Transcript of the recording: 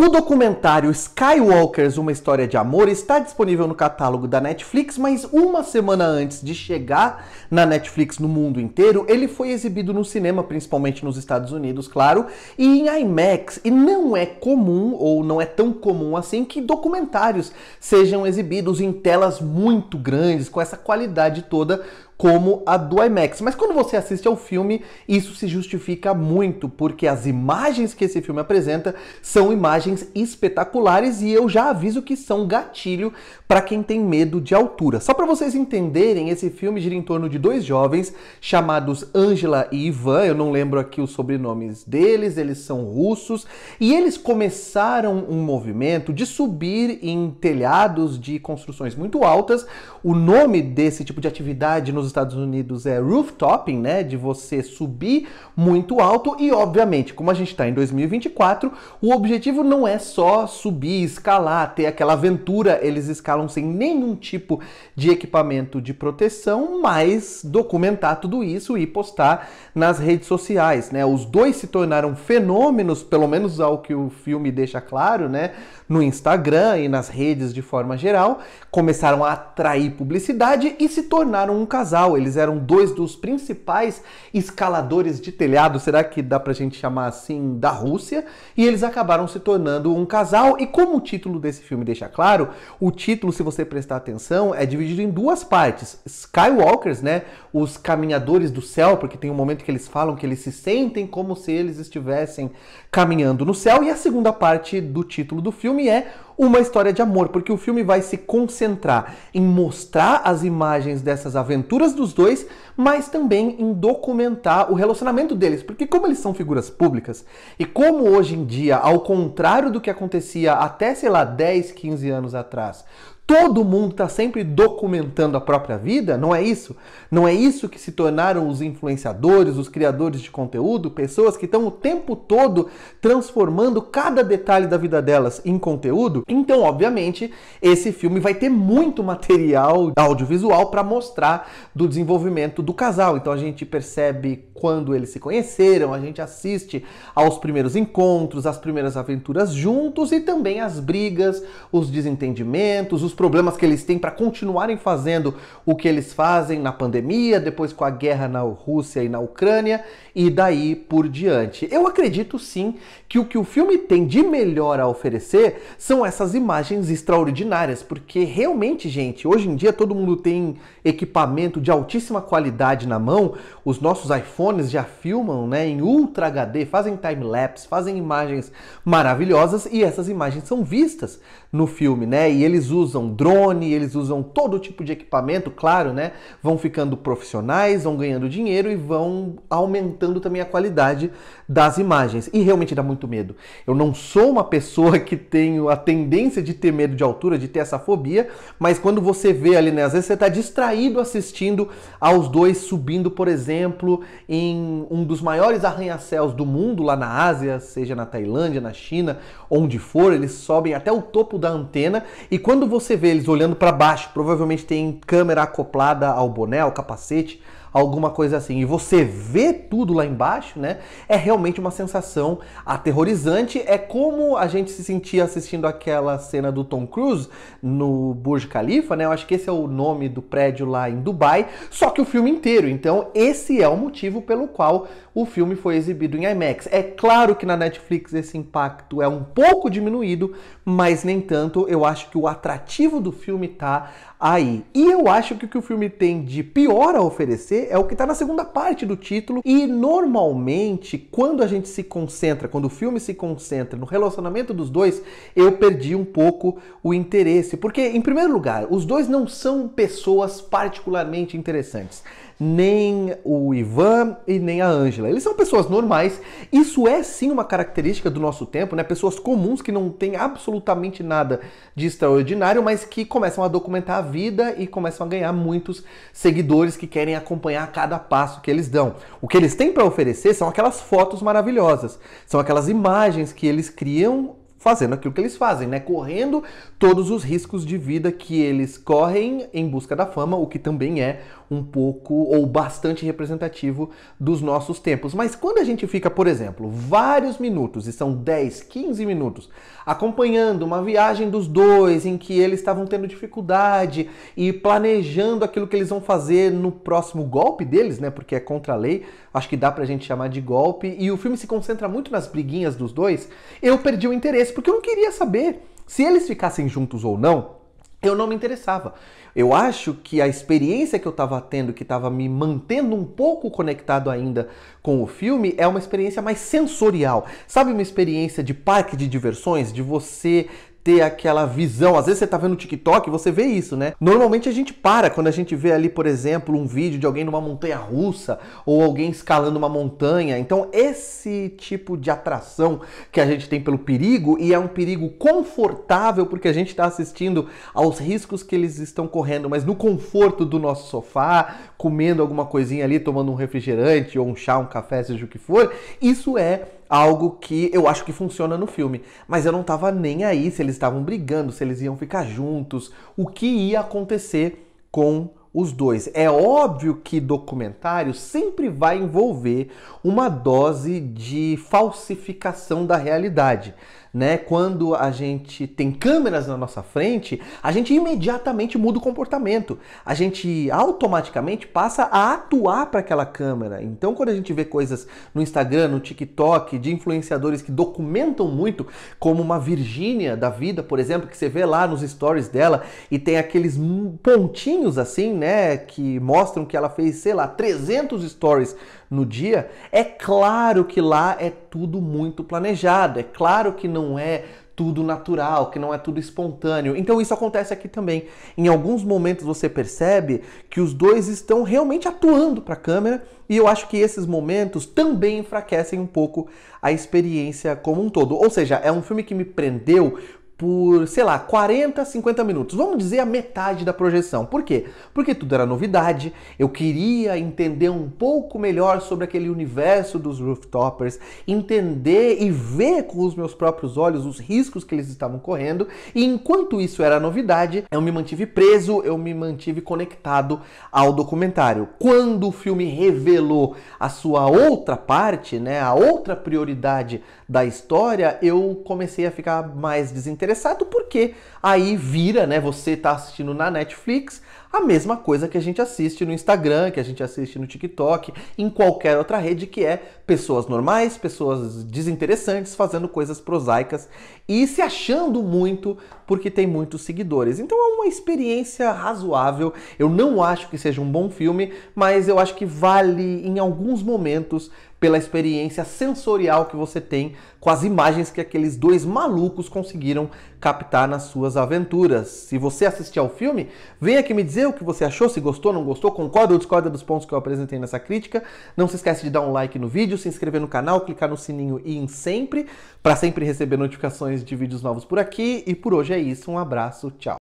O documentário Skywalkers Uma História de Amor está disponível no catálogo da Netflix, mas uma semana antes de chegar na Netflix no mundo inteiro, ele foi exibido no cinema, principalmente nos Estados Unidos, claro, e em IMAX. E não é comum, ou não é tão comum assim, que documentários sejam exibidos em telas muito grandes, com essa qualidade toda como a do IMAX. Mas quando você assiste ao filme, isso se justifica muito, porque as imagens que esse filme apresenta são imagens espetaculares e eu já aviso que são gatilho para quem tem medo de altura. Só para vocês entenderem, esse filme gira em torno de dois jovens chamados Angela e Ivan, eu não lembro aqui os sobrenomes deles, eles são russos, e eles começaram um movimento de subir em telhados de construções muito altas. O nome desse tipo de atividade nos Estados Unidos é rooftoping, né? De você subir muito alto e, obviamente, como a gente está em 2024, o objetivo não é só subir, escalar, ter aquela aventura. Eles escalam sem nenhum tipo de equipamento de proteção, mas documentar tudo isso e postar nas redes sociais, né? Os dois se tornaram fenômenos, pelo menos ao que o filme deixa claro, né? No Instagram e nas redes de forma geral, começaram a atrair publicidade e se tornaram um casal eles eram dois dos principais escaladores de telhado, será que dá pra gente chamar assim, da Rússia, e eles acabaram se tornando um casal. E como o título desse filme deixa claro, o título, se você prestar atenção, é dividido em duas partes. Skywalkers, né, os caminhadores do céu, porque tem um momento que eles falam que eles se sentem como se eles estivessem caminhando no céu, e a segunda parte do título do filme é uma história de amor, porque o filme vai se concentrar em mostrar as imagens dessas aventuras dos dois, mas também em documentar o relacionamento deles, porque como eles são figuras públicas e como hoje em dia, ao contrário do que acontecia até, sei lá, 10, 15 anos atrás, todo mundo está sempre documentando a própria vida? Não é isso? Não é isso que se tornaram os influenciadores, os criadores de conteúdo, pessoas que estão o tempo todo transformando cada detalhe da vida delas em conteúdo? Então, obviamente, esse filme vai ter muito material audiovisual para mostrar do desenvolvimento do casal. Então a gente percebe quando eles se conheceram, a gente assiste aos primeiros encontros, às primeiras aventuras juntos e também as brigas, os desentendimentos, os problemas que eles têm para continuarem fazendo o que eles fazem na pandemia, depois com a guerra na Rússia e na Ucrânia e daí por diante. Eu acredito sim que o que o filme tem de melhor a oferecer são essas imagens extraordinárias, porque realmente, gente, hoje em dia todo mundo tem equipamento de altíssima qualidade na mão, os nossos iPhones já filmam, né, em Ultra HD, fazem time lapse, fazem imagens maravilhosas e essas imagens são vistas no filme, né? E eles usam drone, eles usam todo tipo de equipamento, claro, né? Vão ficando profissionais, vão ganhando dinheiro e vão aumentando também a qualidade das imagens. E realmente dá muito medo. Eu não sou uma pessoa que tenho a tendência de ter medo de altura, de ter essa fobia, mas quando você vê ali, né? Às vezes você está distraído assistindo aos dois subindo, por exemplo, em um dos maiores arranha-céus do mundo, lá na Ásia, seja na Tailândia, na China, onde for, eles sobem até o topo da antena e quando você você vê eles olhando para baixo, provavelmente tem câmera acoplada ao boné, ao capacete, alguma coisa assim, e você vê tudo lá embaixo, né? É realmente uma sensação aterrorizante. É como a gente se sentia assistindo aquela cena do Tom Cruise no Burj Khalifa, né? Eu acho que esse é o nome do prédio lá em Dubai, só que o filme inteiro. Então, esse é o motivo pelo qual o filme foi exibido em IMAX. É claro que na Netflix esse impacto é um pouco diminuído, mas nem tanto. Eu acho que o atrativo do filme tá aí. E eu acho que o que o filme tem de pior a oferecer é o que está na segunda parte do título. E normalmente, quando a gente se concentra, quando o filme se concentra no relacionamento dos dois, eu perdi um pouco o interesse. Porque, em primeiro lugar, os dois não são pessoas particularmente interessantes nem o Ivan e nem a Ângela. Eles são pessoas normais. Isso é sim uma característica do nosso tempo, né? Pessoas comuns que não têm absolutamente nada de extraordinário, mas que começam a documentar a vida e começam a ganhar muitos seguidores que querem acompanhar cada passo que eles dão. O que eles têm para oferecer são aquelas fotos maravilhosas, são aquelas imagens que eles criam fazendo aquilo que eles fazem, né? Correndo todos os riscos de vida que eles correm em busca da fama, o que também é um pouco ou bastante representativo dos nossos tempos. Mas quando a gente fica, por exemplo, vários minutos, e são 10, 15 minutos, acompanhando uma viagem dos dois em que eles estavam tendo dificuldade e planejando aquilo que eles vão fazer no próximo golpe deles, né? Porque é contra a lei, acho que dá pra gente chamar de golpe, e o filme se concentra muito nas briguinhas dos dois, eu perdi o interesse, porque eu não queria saber. Se eles ficassem juntos ou não, eu não me interessava. Eu acho que a experiência que eu estava tendo, que estava me mantendo um pouco conectado ainda com o filme, é uma experiência mais sensorial. Sabe, uma experiência de parque de diversões, de você ter aquela visão. Às vezes você tá vendo no TikTok e você vê isso, né? Normalmente a gente para quando a gente vê ali, por exemplo, um vídeo de alguém numa montanha russa ou alguém escalando uma montanha. Então, esse tipo de atração que a gente tem pelo perigo e é um perigo confortável porque a gente está assistindo aos riscos que eles estão correndo, mas no conforto do nosso sofá, comendo alguma coisinha ali, tomando um refrigerante ou um chá, um café, seja o que for, isso é algo que eu acho que funciona no filme. Mas eu não tava nem aí se eles estavam brigando, se eles iam ficar juntos, o que ia acontecer com os dois. É óbvio que documentário sempre vai envolver uma dose de falsificação da realidade. Né? Quando a gente tem câmeras na nossa frente, a gente imediatamente muda o comportamento. A gente automaticamente passa a atuar para aquela câmera. Então, quando a gente vê coisas no Instagram, no TikTok, de influenciadores que documentam muito, como uma Virgínia da vida, por exemplo, que você vê lá nos stories dela e tem aqueles pontinhos assim né, que mostram que ela fez, sei lá, 300 stories no dia, é claro que lá é tudo muito planejado, é claro que não é tudo natural, que não é tudo espontâneo. Então isso acontece aqui também. Em alguns momentos você percebe que os dois estão realmente atuando para a câmera, e eu acho que esses momentos também enfraquecem um pouco a experiência como um todo. Ou seja, é um filme que me prendeu por, sei lá, 40, 50 minutos. Vamos dizer a metade da projeção. Por quê? Porque tudo era novidade, eu queria entender um pouco melhor sobre aquele universo dos rooftoppers, entender e ver com os meus próprios olhos os riscos que eles estavam correndo, e enquanto isso era novidade, eu me mantive preso, eu me mantive conectado ao documentário. Quando o filme revelou a sua outra parte, né, a outra prioridade da história, eu comecei a ficar mais desinteressado interessado, porque aí vira, né? Você está assistindo na Netflix, a mesma coisa que a gente assiste no Instagram, que a gente assiste no TikTok, em qualquer outra rede, que é pessoas normais, pessoas desinteressantes fazendo coisas prosaicas e se achando muito porque tem muitos seguidores. Então é uma experiência razoável. Eu não acho que seja um bom filme, mas eu acho que vale em alguns momentos pela experiência sensorial que você tem com as imagens que aqueles dois malucos conseguiram captar nas suas aventuras. Se você assistir ao filme, venha aqui me dizer dizer o que você achou, se gostou, não gostou, concorda ou discorda dos pontos que eu apresentei nessa crítica. Não se esquece de dar um like no vídeo, se inscrever no canal, clicar no sininho e em sempre, para sempre receber notificações de vídeos novos por aqui. E por hoje é isso, um abraço, tchau.